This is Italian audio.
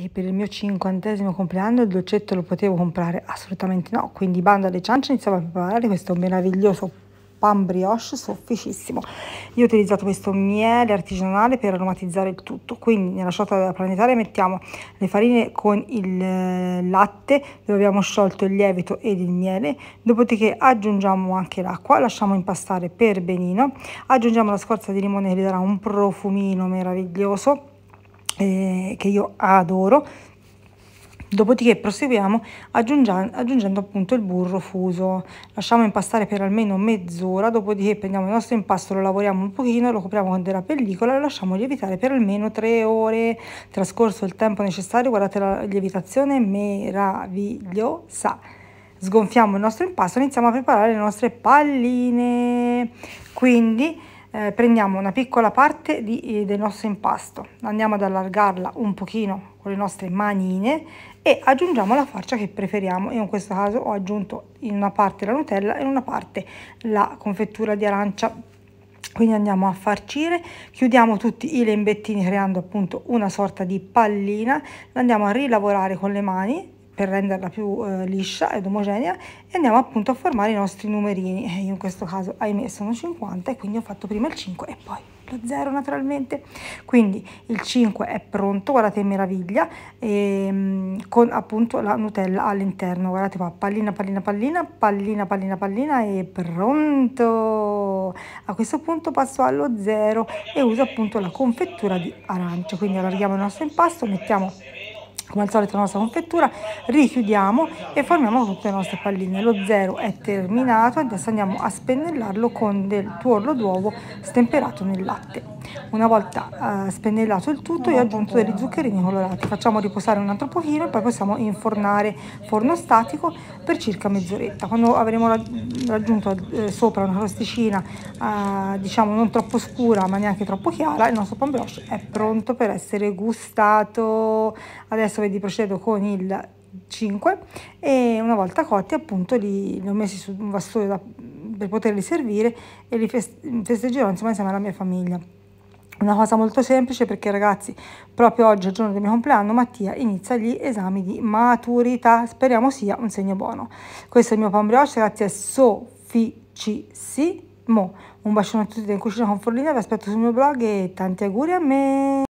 E per il mio cinquantesimo compleanno il dolcetto lo potevo comprare? Assolutamente no. Quindi bando alle ciance iniziamo a preparare questo meraviglioso pan brioche sofficissimo. Io ho utilizzato questo miele artigianale per aromatizzare il tutto. Quindi nella ciotola planetaria mettiamo le farine con il eh, latte dove abbiamo sciolto il lievito ed il miele. Dopodiché aggiungiamo anche l'acqua, lasciamo impastare per benino. Aggiungiamo la scorza di limone che gli darà un profumino meraviglioso eh, che io adoro Dopodiché proseguiamo aggiungendo appunto il burro fuso. Lasciamo impastare per almeno mezz'ora, dopodiché prendiamo il nostro impasto, lo lavoriamo un pochino, lo copriamo con della pellicola e lasciamo lievitare per almeno tre ore. Trascorso il tempo necessario, guardate la lievitazione meravigliosa. Sgonfiamo il nostro impasto e iniziamo a preparare le nostre palline. Quindi eh, prendiamo una piccola parte di, eh, del nostro impasto, andiamo ad allargarla un pochino con le nostre manine e aggiungiamo la farcia che preferiamo. Io in questo caso ho aggiunto in una parte la Nutella e in una parte la confettura di arancia quindi andiamo a farcire chiudiamo tutti i lembettini creando appunto una sorta di pallina andiamo a rilavorare con le mani per renderla più eh, liscia ed omogenea e andiamo appunto a formare i nostri numerini. Eh, io in questo caso ahimè sono 50 e quindi ho fatto prima il 5 e poi lo 0 naturalmente. Quindi il 5 è pronto, guardate che meraviglia, e, ehm, con appunto la Nutella all'interno. Guardate qua, pallina, pallina, pallina, pallina, pallina, pallina e pronto! A questo punto passo allo 0 e uso appunto la confettura di arancia. Quindi allarghiamo il nostro impasto, mettiamo come al solito la nostra confettura, richiudiamo e formiamo tutte le nostre palline. Lo zero è terminato, adesso andiamo a spennellarlo con del tuorlo d'uovo stemperato nel latte. Una volta eh, spennellato il tutto io ho aggiunto degli zuccherini colorati, facciamo riposare un altro pochino e poi possiamo infornare forno statico per circa mezz'oretta. Quando avremo raggiunto eh, sopra una crosticina eh, diciamo non troppo scura ma neanche troppo chiara, il nostro pan brioche è pronto per essere gustato. Adesso adesso vedi procedo con il 5 e una volta cotti appunto li, li ho messi su un vassoio da, per poterli servire e li festeggerò insomma insieme alla mia famiglia una cosa molto semplice perché ragazzi proprio oggi il giorno del mio compleanno Mattia inizia gli esami di maturità speriamo sia un segno buono questo è il mio pan brioche ragazzi è sofficissimo un bacione a tutti in cucina con Forlina vi aspetto sul mio blog e tanti auguri a me